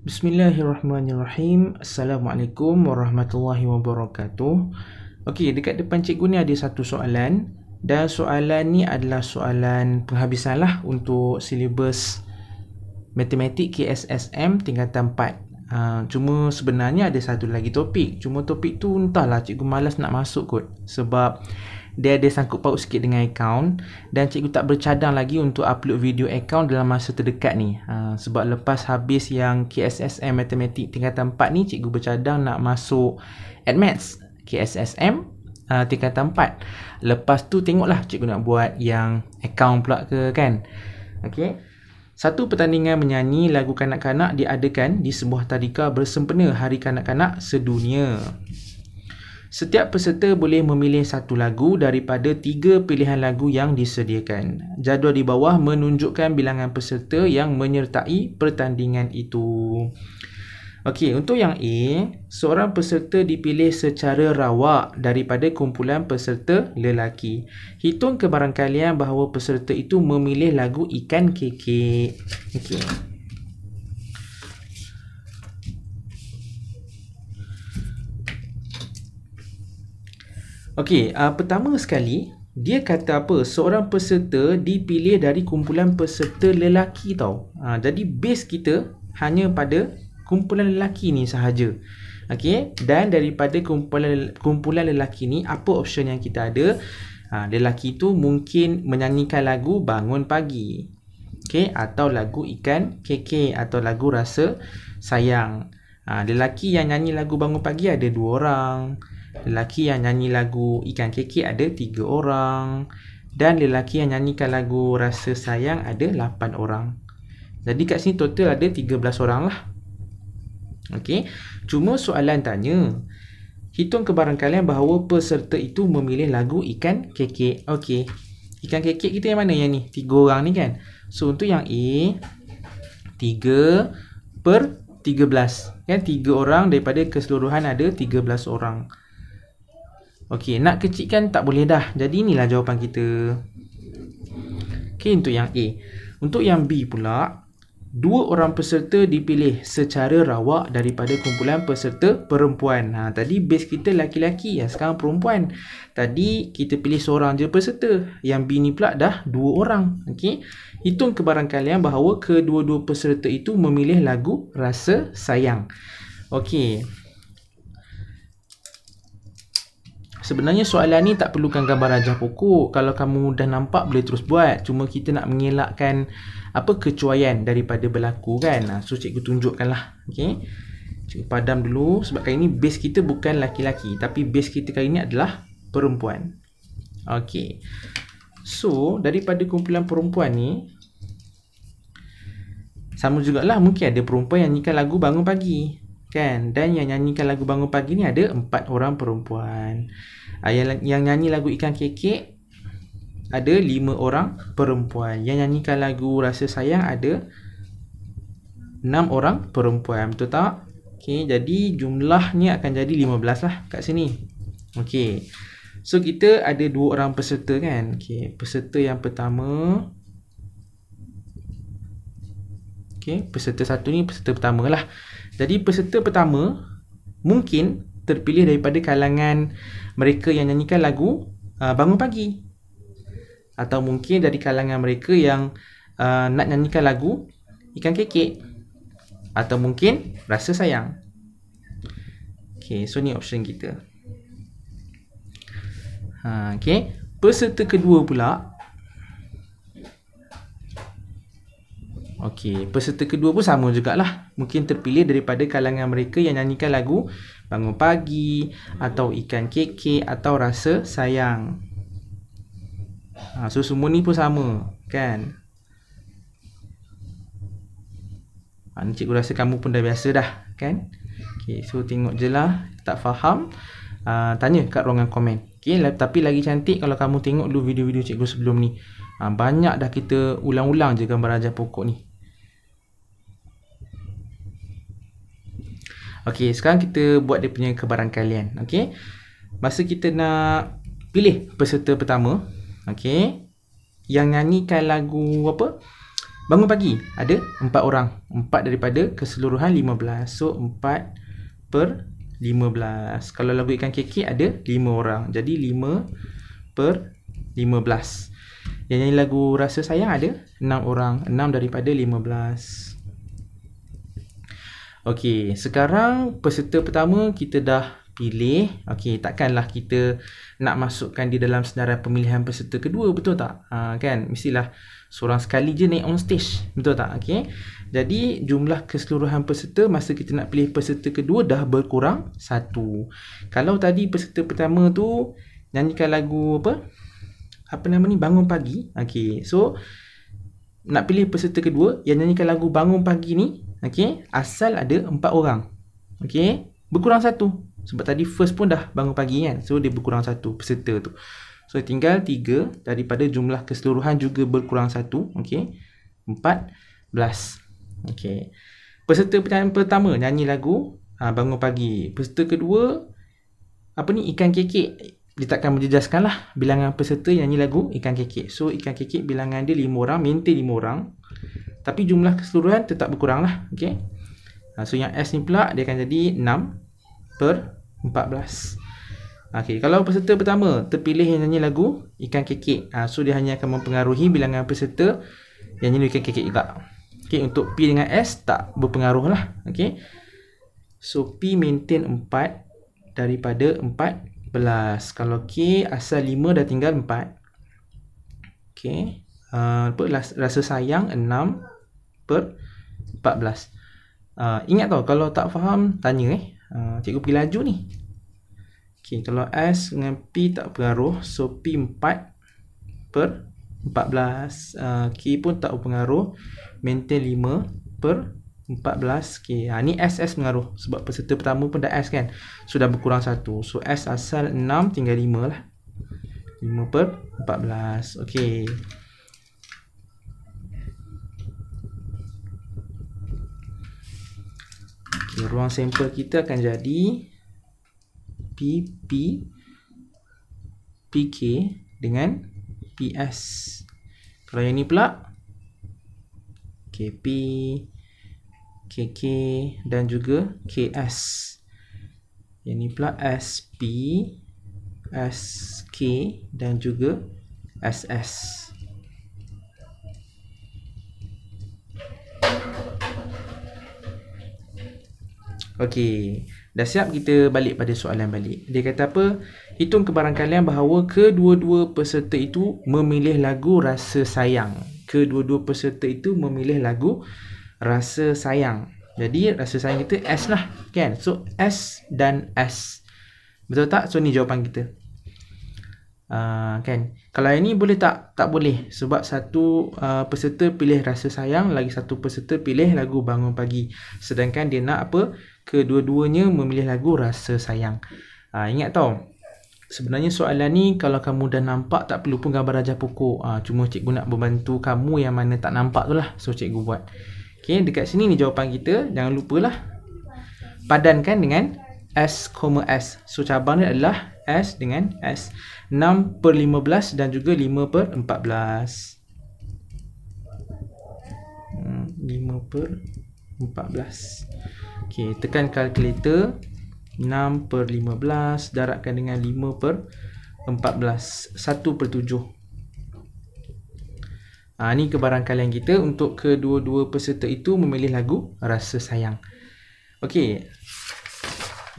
Bismillahirrahmanirrahim. Assalamualaikum warahmatullahi wabarakatuh. Okey, dekat depan cikgu ni ada satu soalan dan soalan ni adalah soalan penghabisan lah untuk silibus Matematik KSSM tingkatan 4. Uh, ha, cuma sebenarnya ada satu lagi topik. Cuma topik tu entahlah cikgu malas nak masuk kot. Sebab dia ada sangkut paut sikit dengan account dan cikgu tak bercadang lagi untuk upload video account dalam masa terdekat ni uh, sebab lepas habis yang KSSM matematik tingkatan 4 ni cikgu bercadang nak masuk AdMats KSSM uh, ha, tingkatan 4 lepas tu tengoklah cikgu nak buat yang account pula ke kan okey satu pertandingan menyanyi lagu kanak-kanak diadakan di sebuah tadika bersempena Hari Kanak-Kanak Sedunia. Setiap peserta boleh memilih satu lagu daripada tiga pilihan lagu yang disediakan. Jadual di bawah menunjukkan bilangan peserta yang menyertai pertandingan itu. Okey, untuk yang A, seorang peserta dipilih secara rawak daripada kumpulan peserta lelaki. Hitung kebarangkalian bahawa peserta itu memilih lagu ikan kekek. Okey. Okey, uh, pertama sekali dia kata apa? Seorang peserta dipilih dari kumpulan peserta lelaki tau. Ha, jadi base kita hanya pada kumpulan lelaki ni sahaja. Okey, dan daripada kumpulan kumpulan lelaki ni apa option yang kita ada? Ha, lelaki tu mungkin menyanyikan lagu Bangun Pagi. Okey, atau lagu Ikan KK atau lagu Rasa Sayang. Ha, lelaki yang nyanyi lagu Bangun Pagi ada dua orang lelaki yang nyanyi lagu ikan kekek ada 3 orang dan lelaki yang nyanyikan lagu rasa sayang ada 8 orang jadi kat sini total ada 13 orang lah Okey, cuma soalan tanya Hitung kebarang kalian bahawa peserta itu memilih lagu ikan kekek Okey, ikan kekek kita yang mana yang ni? Tiga orang ni kan? So, untuk yang A Tiga per tiga belas Kan, tiga orang daripada keseluruhan ada tiga belas orang Okey, nak kecilkan tak boleh dah. Jadi inilah jawapan kita. Okey, untuk yang A. Untuk yang B pula, dua orang peserta dipilih secara rawak daripada kumpulan peserta perempuan. Ha, tadi base kita laki-laki, ya sekarang perempuan. Tadi kita pilih seorang je peserta. Yang B ni pula dah dua orang. Okey. Hitung kebarang kalian bahawa kedua-dua peserta itu memilih lagu Rasa Sayang. Okey. Sebenarnya soalan ni tak perlukan gambar rajah pokok. Kalau kamu dah nampak boleh terus buat. Cuma kita nak mengelakkan apa kecuaian daripada berlaku kan. Ah, so cikgu tunjukkanlah. Okay. Cikgu padam dulu sebab kali ni base kita bukan laki-laki tapi base kita kali ni adalah perempuan. Okey. So, daripada kumpulan perempuan ni sama jugalah mungkin ada perempuan yang nyanyikan lagu bangun pagi. Kan? Dan yang nyanyikan lagu bangun pagi ni ada empat orang perempuan. Ah, yang, yang nyanyi lagu ikan kekek ada lima orang perempuan. Yang nyanyikan lagu rasa sayang ada enam orang perempuan. Betul tak? Okey, jadi jumlahnya akan jadi lima belas lah kat sini. Okey. So kita ada dua orang peserta kan. Okey, peserta yang pertama Okay, peserta satu ni peserta pertama lah. Jadi peserta pertama mungkin terpilih daripada kalangan mereka yang nyanyikan lagu uh, Bangun Pagi atau mungkin dari kalangan mereka yang uh, nak nyanyikan lagu Ikan Kekek atau mungkin Rasa Sayang. Okay, so ni option kita. Ha, okay, peserta kedua pula Okey, peserta kedua pun sama jugalah. Mungkin terpilih daripada kalangan mereka yang nyanyikan lagu Bangun Pagi atau Ikan Kekek atau Rasa Sayang. Ha, so semua ni pun sama, kan? Ha, ni cikgu rasa kamu pun dah biasa dah, kan? Okey, so tengok je lah. Tak faham, ha, tanya kat ruangan komen. Okay, tapi lagi cantik kalau kamu tengok dulu video-video cikgu sebelum ni. Ha, banyak dah kita ulang-ulang je gambar rajah pokok ni Okey, sekarang kita buat dia punya kebarangkalian. Okey. Masa kita nak pilih peserta pertama, okey. Yang nyanyikan lagu apa? Bangun pagi. Ada 4 orang. 4 daripada keseluruhan 15. So 4 per 15. Kalau lagu ikan kekek ada 5 orang. Jadi 5 per 15. Yang nyanyi lagu rasa sayang ada 6 orang. 6 daripada 15. Okey, sekarang peserta pertama kita dah pilih. Okey, takkanlah kita nak masukkan di dalam senarai pemilihan peserta kedua, betul tak? Ha, kan? Mestilah seorang sekali je naik on stage, betul tak? Okey. Jadi jumlah keseluruhan peserta masa kita nak pilih peserta kedua dah berkurang satu. Kalau tadi peserta pertama tu nyanyikan lagu apa? Apa nama ni? Bangun Pagi. Okey. So, nak pilih peserta kedua yang nyanyikan lagu Bangun Pagi ni Okey, asal ada empat orang. Okey, berkurang satu. Sebab tadi first pun dah bangun pagi kan. So dia berkurang satu peserta tu. So tinggal tiga daripada jumlah keseluruhan juga berkurang satu. Okey. 14. Okey. Peserta pertanyaan pertama nyanyi lagu ha, bangun pagi. Peserta kedua apa ni ikan kekek dia takkan menjejaskan lah bilangan peserta yang nyanyi lagu ikan kekek. So ikan kekek bilangan dia lima orang, minta lima orang tapi jumlah keseluruhan tetap berkurang lah okay? Ah, so yang S ni pula dia akan jadi 6 per 14 okay, kalau peserta pertama terpilih yang nyanyi lagu ikan kekek ha, ah, so dia hanya akan mempengaruhi bilangan peserta yang nyanyi ikan kekek juga okay, untuk P dengan S tak berpengaruh lah okay? so P maintain 4 daripada belas. kalau K asal 5 dah tinggal 4 Okey, Uh, apa, rasa sayang per 14 uh, ah, Ingat tau kalau tak faham tanya eh uh, Cikgu pergi laju ni Okay kalau S dengan P tak pengaruh So P 4 per 14 uh, ah, K pun tak pengaruh Maintain 5 per 14 K ha, Ni S S pengaruh Sebab peserta pertama pun dah S kan So dah berkurang 1 So S asal 6 tinggal 5 lah 5 per 14 Okay Okay, ruang sampel kita akan jadi PP PK dengan PS. Kalau yang ni pula KP KK dan juga KS. Yang ni pula SP SK dan juga SS. Okey, dah siap kita balik pada soalan balik. Dia kata apa? Hitung kebarang kalian bahawa kedua-dua peserta itu memilih lagu rasa sayang. Kedua-dua peserta itu memilih lagu rasa sayang. Jadi rasa sayang kita S lah kan. So S dan S. Betul tak? So ni jawapan kita. Uh, kan. Kalau yang ni boleh tak? Tak boleh. Sebab satu uh, peserta pilih rasa sayang. Lagi satu peserta pilih lagu bangun pagi. Sedangkan dia nak apa? kedua-duanya memilih lagu Rasa Sayang. Ha, ingat tau, sebenarnya soalan ni kalau kamu dah nampak tak perlu pun gambar Raja Pokok. Ha, cuma cikgu nak membantu kamu yang mana tak nampak tu lah. So cikgu buat. Okay, dekat sini ni jawapan kita. Jangan lupa lah Padankan dengan S, S. So cabang ni adalah S dengan S. 6 per 15 dan juga 5 per 14. 5 hmm, per 14 ok tekan kalkulator 6 per 15 daratkan dengan 5 per 14 1 per 7 ha, ni kebarangkalian kita untuk kedua-dua peserta itu memilih lagu rasa sayang ok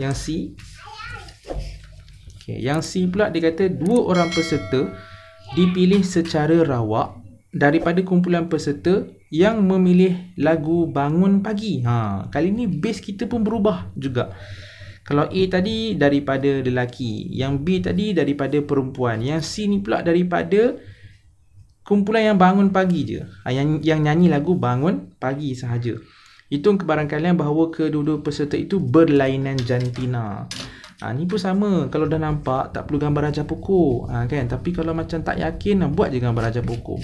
yang C okay, yang C pula dia kata dua orang peserta dipilih secara rawak daripada kumpulan peserta yang memilih lagu bangun pagi. Ha, kali ni base kita pun berubah juga. Kalau A tadi daripada lelaki, yang B tadi daripada perempuan, yang C ni pula daripada kumpulan yang bangun pagi je. Ha, yang yang nyanyi lagu bangun pagi sahaja. Itu kebarangkalian bahawa kedua-dua peserta itu berlainan jantina. Ha, ni pun sama kalau dah nampak tak perlu gambar raja pokok ha, kan tapi kalau macam tak yakin buat je gambar raja pokok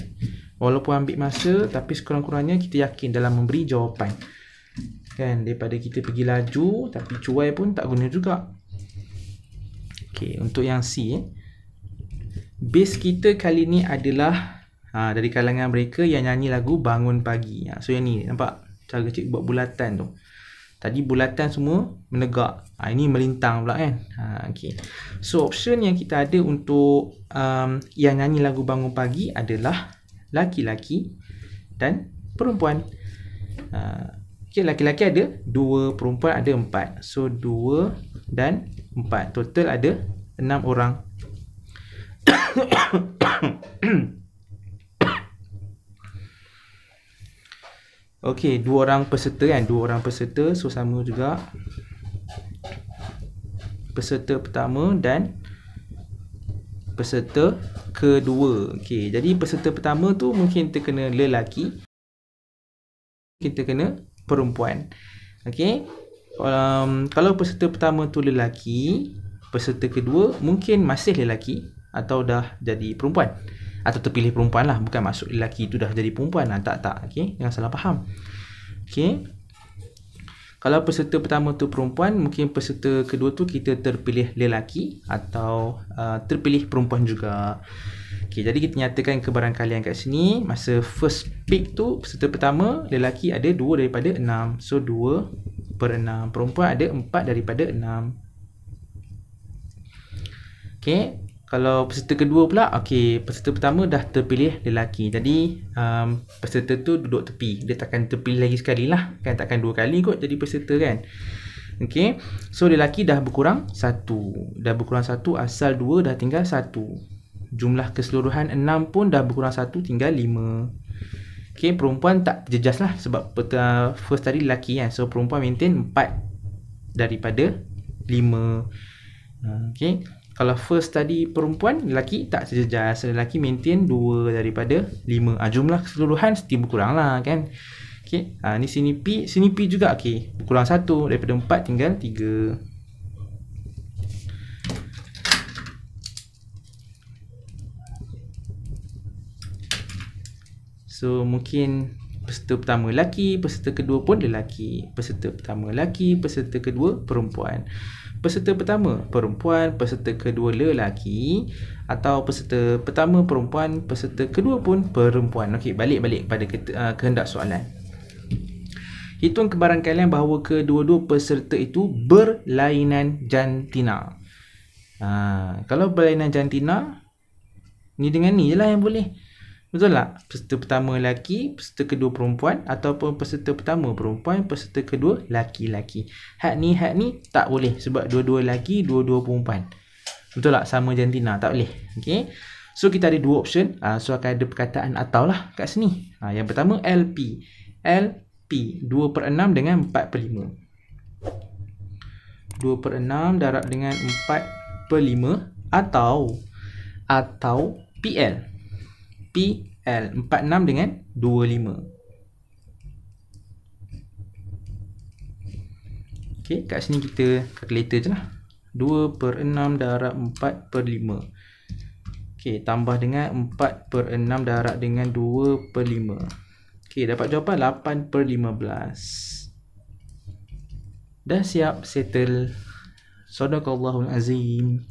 walaupun ambil masa tapi sekurang-kurangnya kita yakin dalam memberi jawapan kan daripada kita pergi laju tapi cuai pun tak guna juga Okay, untuk yang C eh. Base kita kali ni adalah ha, dari kalangan mereka yang nyanyi lagu Bangun Pagi. Ha, so yang ni nampak cara cik buat bulatan tu. Tadi bulatan semua menegak. Ha, ini melintang pula kan. Ha, okay. So option yang kita ada untuk um, yang nyanyi lagu bangun pagi adalah laki-laki dan perempuan. Ha, okay, laki-laki ada dua, perempuan ada empat. So dua dan empat. Total ada enam orang. Okey, dua orang peserta kan, dua orang peserta so sama juga. Peserta pertama dan peserta kedua. Okey, jadi peserta pertama tu mungkin terkena lelaki. Kita kena perempuan. Okey. Um, kalau peserta pertama tu lelaki, peserta kedua mungkin masih lelaki atau dah jadi perempuan atau terpilih perempuan lah bukan maksud lelaki tu dah jadi perempuan lah. tak tak okay? jangan salah faham Okay, kalau peserta pertama tu perempuan mungkin peserta kedua tu kita terpilih lelaki atau uh, terpilih perempuan juga Okay, jadi kita nyatakan kebarangkalian kat sini masa first pick tu peserta pertama lelaki ada 2 daripada 6 so 2 per 6 perempuan ada 4 daripada 6 Okay, kalau peserta kedua pula, okey, peserta pertama dah terpilih lelaki. Jadi, um, peserta tu duduk tepi. Dia takkan terpilih lagi sekali lah. Kan takkan dua kali kot jadi peserta kan. Okey. So lelaki dah berkurang satu. Dah berkurang satu asal dua dah tinggal satu. Jumlah keseluruhan enam pun dah berkurang satu tinggal lima. Okey, perempuan tak terjejas lah sebab peta, first tadi lelaki kan. So perempuan maintain empat daripada lima. Okey kalau first tadi perempuan lelaki tak sejajar lelaki maintain 2 daripada 5 ah, jumlah keseluruhan setiap kurang lah kan Okay, ah, ni sini P sini P juga Okay, kurang 1 daripada 4 tinggal 3 So mungkin peserta pertama lelaki, peserta kedua pun lelaki. Peserta pertama lelaki, peserta kedua perempuan peserta pertama perempuan, peserta kedua lelaki atau peserta pertama perempuan, peserta kedua pun perempuan. Okey, balik-balik pada ke, uh, ah, kehendak soalan. Hitung kebarang kalian bahawa kedua-dua peserta itu berlainan jantina. Uh, kalau berlainan jantina, ni dengan ni je lah yang boleh. Betul tak? Peserta pertama lelaki, peserta kedua perempuan ataupun peserta pertama perempuan, peserta kedua lelaki-lelaki. Hak ni, hak ni tak boleh sebab dua-dua lelaki, dua-dua perempuan. Betul tak? Sama jantina, tak boleh. Okay. So, kita ada dua option. Uh, so, akan ada perkataan atau lah kat sini. Uh, yang pertama, LP. LP. 2 per 6 dengan 4 per 5. 2 per 6 darab dengan 4 per 5 atau atau PL. PL 46 dengan 25 Okay, kat sini kita calculator je lah 2 per 6 darab 4 per 5 Okay, tambah dengan 4 per 6 darab dengan 2 per 5 Okay, dapat jawapan 8 per 15 Dah siap settle Sadaqallahul Azim